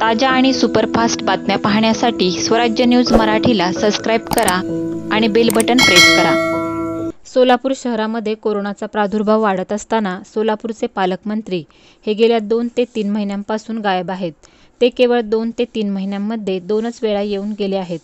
ताज्या आणि सुपरफास्ट बातम्या पाहण्यासाठी स्वराज्य न्यूज मराठीला सबस्क्राईब करा आणि बेल बटन प्रेस करा सोलापूर शहरामध्ये कोरोनाचा प्रादुर्भाव वाढत असताना सोलापूरचे पालकमंत्री हे गेल्या दोन ते तीन महिन्यांपासून गायब आहेत ते केवळ दोन ते तीन महिन्यांमध्ये दोनच वेळा येऊन गेले आहेत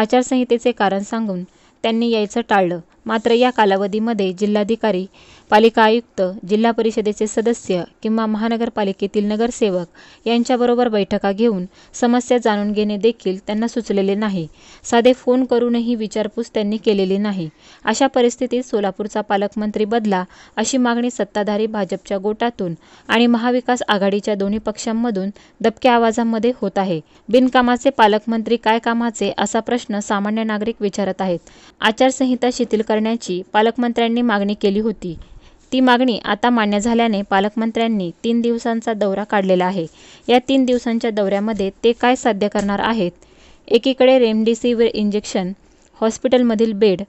आचारसंहितेचे कारण सांगून त्यांनी यायचं टाळलं मात्र या कालावधीमध्ये जिल्हाधिकारी पालिका आयुक्त जिल्हा परिषदेचे सदस्य किंवा महानगरपालिकेतील नगरसेवक यांच्याबरोबर बैठका घेऊन समस्या जाणून घेणे देखील त्यांना सुचलेले नाही साधे फोन करूनही विचारपूस त्यांनी केलेली नाही अशा परिस्थितीत सोलापूरचा पालकमंत्री बदला अशी मागणी सत्ताधारी भाजपच्या गोटातून आणि महाविकास आघाडीच्या दोन्ही पक्षांमधून दबक्या आवाजामध्ये होत आहे बिनकामाचे पालकमंत्री काय कामाचे असा प्रश्न सामान्य नागरिक विचारत आहेत आचारसंहिता शिथिल करण्याची पालकमंत्र्यांनी मागणी केली होती ती मागणी आता मान्य झाल्याने पालकमंत्र्यांनी तीन दिवसांचा दौरा काढलेला आहे या तीन दिवसांच्या दौऱ्यामध्ये ते काय साध्य करणार आहेत एकीकडे रेमडेसिवीर इंजेक्शन हॉस्पिटलमधील बेड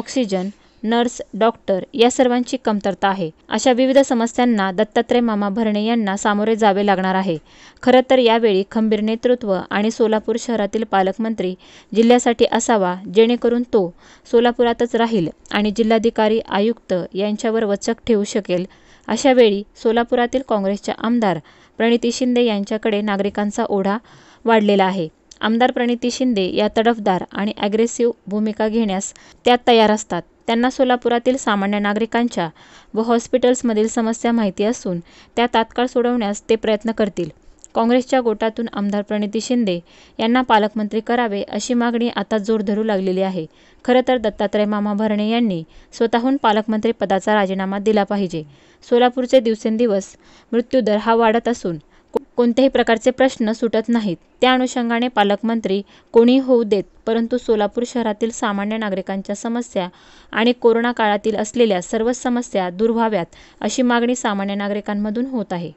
ऑक्सिजन नर्स डॉक्टर या सर्वांची कमतरता आहे अशा विविध समस्यांना दत्तात्रय मामा भरणे यांना सामोरे जावे लागणार आहे खरं तर यावेळी खंबीर नेतृत्व आणि सोलापूर शहरातील पालकमंत्री जिल्ह्यासाठी असावा जेणेकरून तो सोलापुरातच राहील आणि जिल्हाधिकारी आयुक्त यांच्यावर वचक ठेवू शकेल अशा वेळी सोलापुरातील काँग्रेसच्या आमदार प्रणिती शिंदे यांच्याकडे नागरिकांचा ओढा वाढलेला आहे आमदार प्रणिती शिंदे या तडफदार आणि ॲग्रेसिव्ह भूमिका घेण्यास त्या तयार असतात त्यांना सोलापुरातील सामान्य नागरिकांच्या व हॉस्पिटल्समधील समस्या माहिती असून त्या तात्काळ सोडवण्यास ते प्रयत्न करतील काँग्रेसच्या गोटातून आमदार प्रणिती शिंदे यांना पालकमंत्री करावे अशी मागणी आता जोर धरू लागलेली आहे खरं तर दत्तात्रय मामा भरणे यांनी स्वतःहून पालकमंत्री पदाचा राजीनामा दिला पाहिजे सोलापूरचे दिवसेंदिवस मृत्यूदर हा वाढत असून कोणत्याही प्रकारचे प्रश्न सुटत नाहीत त्या अनुषंगाने पालकमंत्री कोणी होऊ देत परंतु सोलापूर शहरातील सामान्य नागरिकांच्या समस्या आणि कोरोना काळातील असलेल्या सर्वच समस्या दूर व्हाव्यात अशी मागणी सामान्य नागरिकांमधून होत आहे